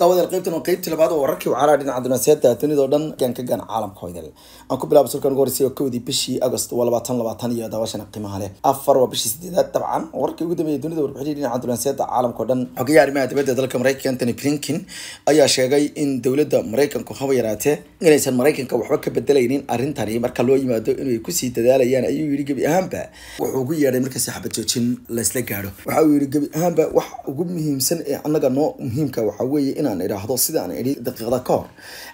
daawadaal qaybtan qaybtii labaad oo wararkii wacaalaa dhinaca dunaasiyada dunidao dhan gaan ka gaan caalamka hoydel aan ku bilaabo surkan ugu horreysay oo kowdii bishii agost waa labaatan labaatan iyo daawashana qiimaha leh afar waa bishii sideedaad dabcan wararkii ugu dambeeyay dunida warbixinii dhinaca dunaasiyada caalamka oo dhan xogayaha arrimaha dibadda dalka maraykanka antony blinkin ayaa sheegay in dowladda maraykanku haba yaraatee inaysan maraykanka waxba ka bedelaynin arrintani marka loo yimaado inay kusii dadaalayaan ayuu yidhi gebi ahaanba wuxuu ugu yeedhay marka saxbad joojin laysla gaadho waxa uu yidhi gebi ahaanba wax ugu muhiimsan ee annaga noo muhiimka ah waxa weeye inaan idhaahdo sidaan idhi daqiiqda ka hor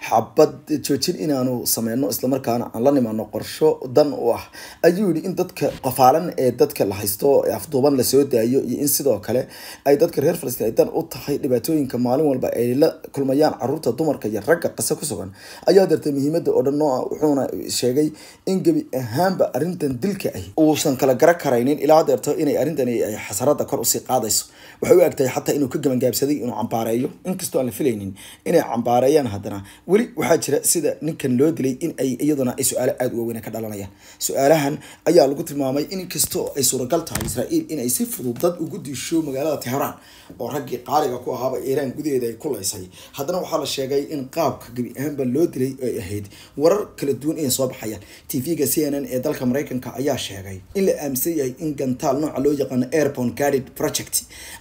xabad joojin inaanu sameyno islamarkaana aan la nimaano qorsho dan u ah ayuu yidhi in dadka qafaalan ee dadka la haysto afduuban lasoo daayo iyo in sidoo kale ay dadka reer falastiin ay dan u tahay dhibaatooyinka maalin walba ay la kulmayaan caruurta dumarka iyo ragga qase ku sugan ayaa dartay muhiimada oo dhan noo ah wuxuuna sheegay in gebi ahaanba arrintan dilka ahi uusan kala gara karaynin ilaa deerto inay arrintani ay xasarada kor usii qaadayso waxay u egtahay xataa inuu ka gebangaabsaday inuu cambaareeyo inkastoo aan la filaynin inay cambaareeyaan haddana weli waxaa jira sida ninkan loo dilay in ay iyaduna ay su-aalo aada uwaaweyne ka dhalanayaan su-aalahan ayaa lagu tilmaamay in inkastoo ay suuragal tahay israael inay si fudud dad ugu disho magaalada tehraan oo raggii qaaliga ku ahaaba iiraan gudaheeda ay ku laysay haddana waxaa la sheegay in qaabka gebi ahaanba loo dilay ay ahayd warar kala duwan inay soo baxayaan tvga c n n ee dalka mareykanka ayaa sheegay in la aaminsan yahay in gantaal nooca loo yaqaano airborne guarded project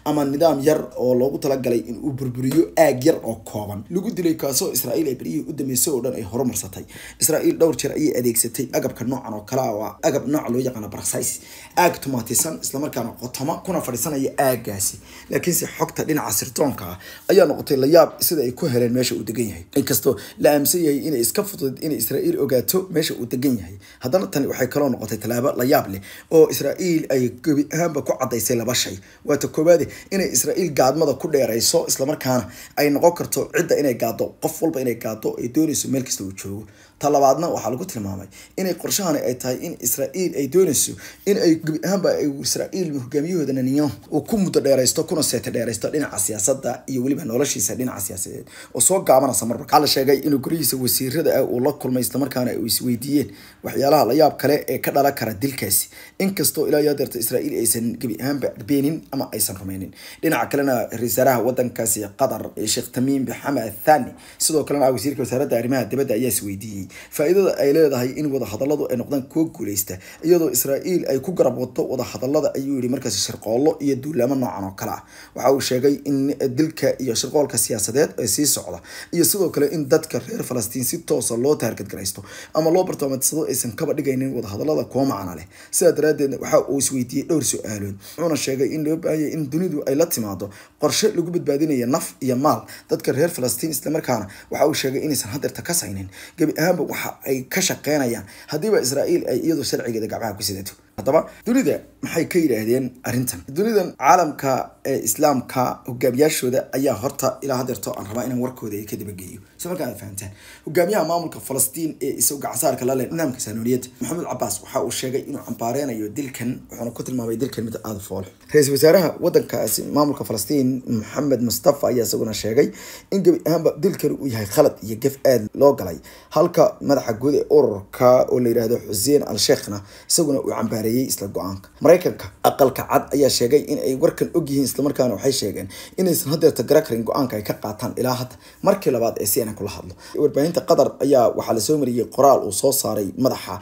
ama nidaam yar oo loogu talagalay in uu burburiyo aad halaag yar oo kooban lagu dilay kaasoo israa'iil ay baryihii u damaysay oo dhan ay horumarsatay israa'iil dhowr jeer ayay adeegsatay agabka noocan oo kalea waa agab nooca loo yaqaana barsays aag tumaatisan islamarkaana qotoma kuna fadhiisanaya aagaasi laakiinse xogta dhinaca sirdoonka ah ayaa noqotay layaab sida ay ku heleen meesha uu degan yahay inkastoo la aaminsan yahay inay iska fudud inay israa'iil ogaato meesha uu degan yahay haddana tani waxay kaloo noqotay tallaabo layaab leh oo israa'iil ay gebi ahaanba ku caddaysay laba shay waata koowaade inay israa'iil gaadmada ku dheerayso islamarkaana ay noqon karto cidda inay gaado qof walba inay gaado ay doonayso meel kasta uu joogo ta waxaa lagu tilmaamay inay qorshahani ay tahay in israail ay doonayso in ay gebi ahaanba israail hogaamiyahooda naniyahu uu ku muddo dheeraysto kuna seeta dheeraysto dhinaca siyaasada iyo weliba noloshiisa dhinaca siyaasadeed oo soo gaabanaysa marba waxaa la sheegay inuu guryihiisa wasiirada ah uu la kulmay isla ay isweydiiyeen waxyaalaha layaab kale ee ka dhalan kara dilkaasi inkastoo ilaa iyo deerta israail aysan gebi ahaanba beenin ama aysan rumaynin dhinaca kalena ra-iisaalaha wadankaasi qatar sheekh tamiim bixama athaani sidoo kalena wasiirka wasaaradda arrimaha dibadda ayaa isweydiiyey faa ay leedahay in wadahadalladu ay noqdaan kuwa guuleysta iyadoo israa'iil ay ku garab wato wadahadallada ayuu yihi markaasi shirqoollo iyo duulaamo noocan oo kale ah waxa uu sheegay in dilka iyo shirqoolka siyaasadeed ee sii socda iyo sidoo kale in dadka reer falastiin si toosa ah loo taargadgaraysto ama loo bartoomadsado aysan kaba dhigaynin wadahadallada kuwa macno leh sidaa daraadeedna waxa uu isweydiiyey dhowr su-aalood wuxuuna sheegay in loo baahaya in dunidu ay la timaado qorshe lagu badbaadinaya naf iyo maal labaad dadka reer falastiin islamarkaana waxa uu sheegay inaysan hadeerta ka saynin gebi ahaanba waxa ay ka shaqeynayaan haddiiba israa'iil ay iyadu sharcigeeda gacmaha ku sidato haddaba dunida maxay ka yidhaahdeen arrintan dunidan caalamka ee islaamka hogaamiyaashooda ayaa horta ilaa hadeerto aan rabaa inaan warkooda ka dabageeyo si markaa fahamtaan hogaamiyaha maamulka falastiin ee isagu gacansaarka la leh nidaamka saanooniyadda maxamed cabaas waxa uu sheegay inuu cambaarenayo dilkan wuxuuna ku tilmaamay dilkan mid aada fool ra-iisul wasaaraha wadankaasi maamulka falastiin maxamed mustafa ayaa isaguna sheegay in gebi ahaanba dilkan uu yahay khalad iyo gef aad loo galay halka madaxa guud ee ururka oo la yidhaahdo xuseen al sheekhna isaguna uu cambaareeyay gaadhayay isla go-aanka maraykanka aqalka cad ayaa sheegay in ay warkan ogyihiin islamarkaana waxay sheegeen inaysan hadeerta gara karin go-aanka ay ka qaataan ilaa hadda markii labaad ee si kula hadlo warbaahinta qatar ayaa waxaa lasoo mariyey qoraal uu soo saaray madaxa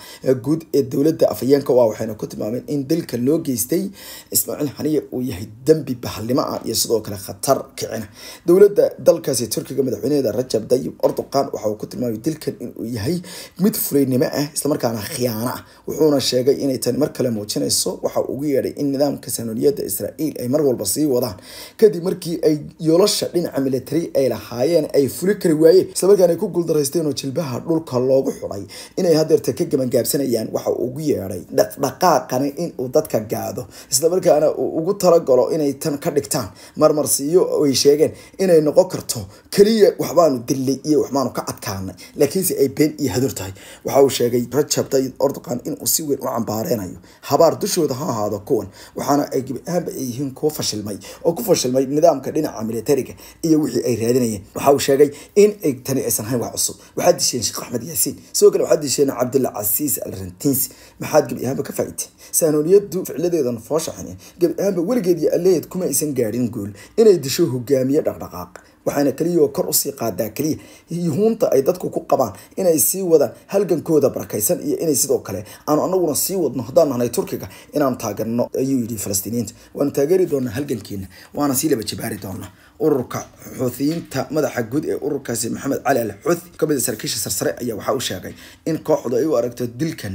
guud ee dowladda afhayeenka u waxayna ku tilmaameen in dalka loo geystay ismaaciil xaniye uu yahay dembi bahalnimo ah iyo sidoo kale khatar kicina ah. dowladda dalkaasi turkiga madaxweynaheeda rajab dayib ordoqan waxa uu ku tilmaamay dilkan inuu yahay mid fulaynimo ah islamarkaana khiyaano ah wuxuuna sheegay inay tani marka kale muujinayso waxa ugu yeedhay in nidaamka saanoniyada israa'iil ay mar walba sii wadaan kadib markii ay yolasha dhinaca military ay lahaayeen ay fuli kari waayeen islamarkaan ay ku guuldaraysteen oo jilbaha dhulka loogu xudhay inay hadeerta ka gabangaabsanayaan waxa ugu yeedhay dhaqdhaqaaqani inuu dadka gaado islamarkaana uu ugu talagalo inay tan ka dhigtaan marmarsiiyo ay sheegeen inay noqon karto keliya waxbaanu dillay iyo waxbaanu ka adkaanay laakiinse ay been iyo hadur tahay waxa uu sheegay rajab tayyib erdogan inuu si weyn u cambaareynayo habaar dushooda ha ahaado kuwan waxaana ay gebi ahaanba ay yihiin kuwo fashilmay oo ku fashilmay nidaamka dhinaca militariga iyo wixii ay raadinayeen waxa uu sheegay in ay tani aysan ahayn wax cusub waxaad disheen sheekh axmed yaasiin sidoo kale waxaad disheen cabdilla casiis al maxaad gebi ahaanba ka faa'iitay saanooniyadu ficiladeedan fooshaxin gebi ahaanba weligeed iyo alehed kuma aysan gaadhin guul inay disho hogaamiye dhaqdhaqaaq waxayna keliya kor usii qaadaa keliya yuhuunta ay dadku ku qabaan inay sii wadaan halgankooda barakaysan iyo inay sidoo kale aanu anaguna sii wadno haddaan nahnay turkiga inaan taaganno ayuu yidhi falastiiniinta waanu taageeri doonaa halgankiina waana sii laba jabaari doonaa ururka xuuthiyiinta madaxa guud ee ururkaasi maxamed cali al xuuthi kamid saraakiisha sarsare ayaa waxaa u sheegay in kooxdu ay u aragto dilkan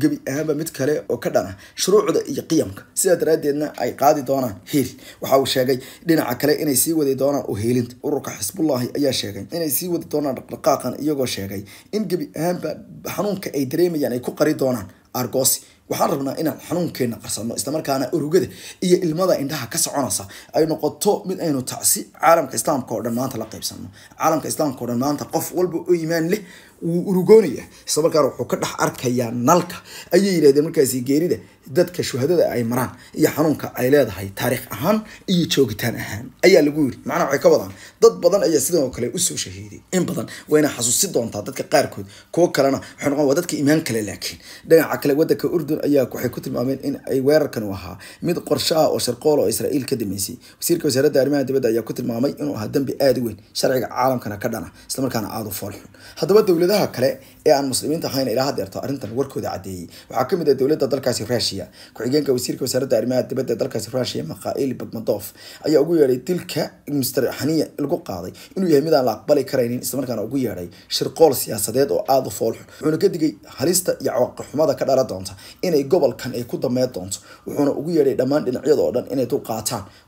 gebi ahaanba mid kale oo ka dhana shuruucda iyo qiyamka sidaa daraaddeedna ay qaadi doonaan hiil waxa uu sheegay dhinaca kale inay sii wadi doonaan uhiilinta ururka xisbullaahi ayaa sheegay inay sii wadi doonaan dhaqdhaqaaqan iyagoo sheegay in gebi ahaanba xanuunka ay dareemayaan ay ku qari doonaan argosi waxaan rabnaa inaan xanuunkeena qarsano islamarkaana urugada iyo ilmada indhaha ka soconaysa ay noqoto mid aynu tacsi caalamka islaamka oo dhan maanta la qaybsano caalamka islaamka oo dhan maanta qof walba oo imaan leh wuu urugoonaya islamarkaana wuxuu ka dhex arkayaa nalka ayay yidhahdeen markaasi geerida dadka shuhadada ay maraan iyo xanuunka ay leedahay taariikh ahaan iyo joogitaan ahaan ayaa lagu yiri macnaha waxay ka wadaan dad badan ayaa sidan kale usoo shahiiday in badan wayna xasuusi doontaa dadka qaarkood kuwo kalena waxay noqon waa dadka imaan kale laakiin dhinaca kale wadanka urdun ayaa waxay ku tilmaameen in ay weerarkan u ahaa mid qorsho ah oo sharqool oo israa'iil ka damaysay wasiirka wasaaradda arrimaha dibadda ayaa ku tilmaamay inuu ahaa dembi aada weyn sharciga caalamkana ka dhana islamarkaana aada u foolxun haddaba dowladaha kale ee aan muslimiinta ahayn ilaa hadeerta arrintan warkooda caddeeyey waxaa ka mid ah dowladda dalkaasi rusia ruushia ku-xigeenka wasiirka wasaaradda arrimaha dibadda dalkaasi ruushia makhail bagmadof ayaa ugu yeedhay dilka mister xaniya lagu qaaday inuu yahay midaan la aqbali karaynin islamarkaana ugu yeedhay shirqool siyaasadeed oo aada u foolxu wuxuuna ka digay halista iyo cawaaqixumada ka dhala doonta inay gobolkan ay ku dameyn doonto wuxuuna ugu yeedhay dhammaan dhinacyada oo dhan inay dul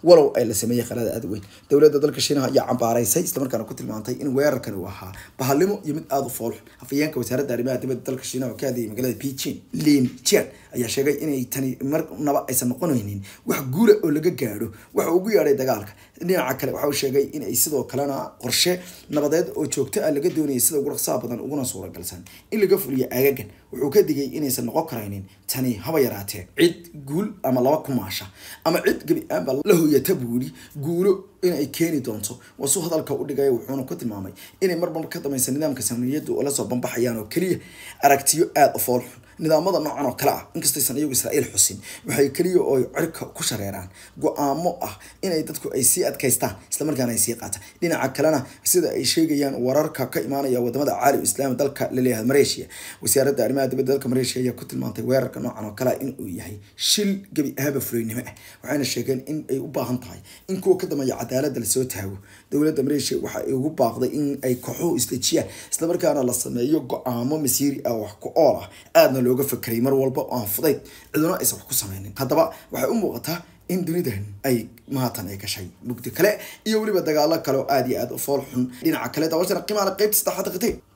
walow ay la sameeyey qalada aada weyn dowladda dalka shiinaha ayaa cambaaraysay islamarkaana ku tilmaantay in weerarkani uu ahaa bahalnimo iyo mid aada u foolxu afayeenka wasaaradda arrimaha dibadda dalka shiinaha oo ka hadlayay magaalada beijing lin jian ayaa sheegay inay tani marnaba aysan noqonaynin wax guula oo laga gaadho waxa ugu yeedhay dagaalka dhinaca kale waxa uu sheegay inay sidoo kalena qorshe nabadeed oo joogto ah laga doonayay sida ugu dhaqsaha badan uguna suuragalsan in laga fuliyo aagagan wuxuu ka digay inaysan noqon karaynin tani haba yaraatee cid guul ama laba kumaasha ama cid gebi la hoyata buuli guulo inay keeni doonto wasuu hadalka u dhigaya wuxuuna ku tilmaamay inay marmarka dambaysa nidaamka saamiyaddu lasoo bambaxayaan oo keliya aragtiyo aada u foolxun nidaamada noocan oo kale ah inkastaysan iyagu israa'iil xusin waxay keliya oo cirka ku shareeraan go-aamo ah inay dadku ay sii adkaystaan islamarkaana ay sii qaataan dhinaca kalena sida ay sheegayaan wararka ka imaanaya wadamada caali islaami dalka laleeyahay mareeshiya wasaaradda arrimaha dibadda dalka mareeshiya ayaa ku tilmaantay weerarka noocan oo kale ah inuu yahay shil gebi ahaanba fulaynimo ah waxayna sheegeen in ay u baahan tahay in kuwa ka dambeeya cadaaladda lasoo taago dowladda mareeshiya waxa ugu baaqday in ay koxuhu isdejiyaan islamarkaana la sameeyo go-aamo masiiri ah wax ku ool ah aadna looga fakeray mar walba oo aan fudayd ciduna aysan wax ku sameynin haddaba waxay u muuqataa in dunidan ay maatan ay gashay mugdi kale iyo weliba dagaalo kale oo aada iyo aada u fool xun dhinaca kale daawashana qiimaana qaybta saddexaad qitay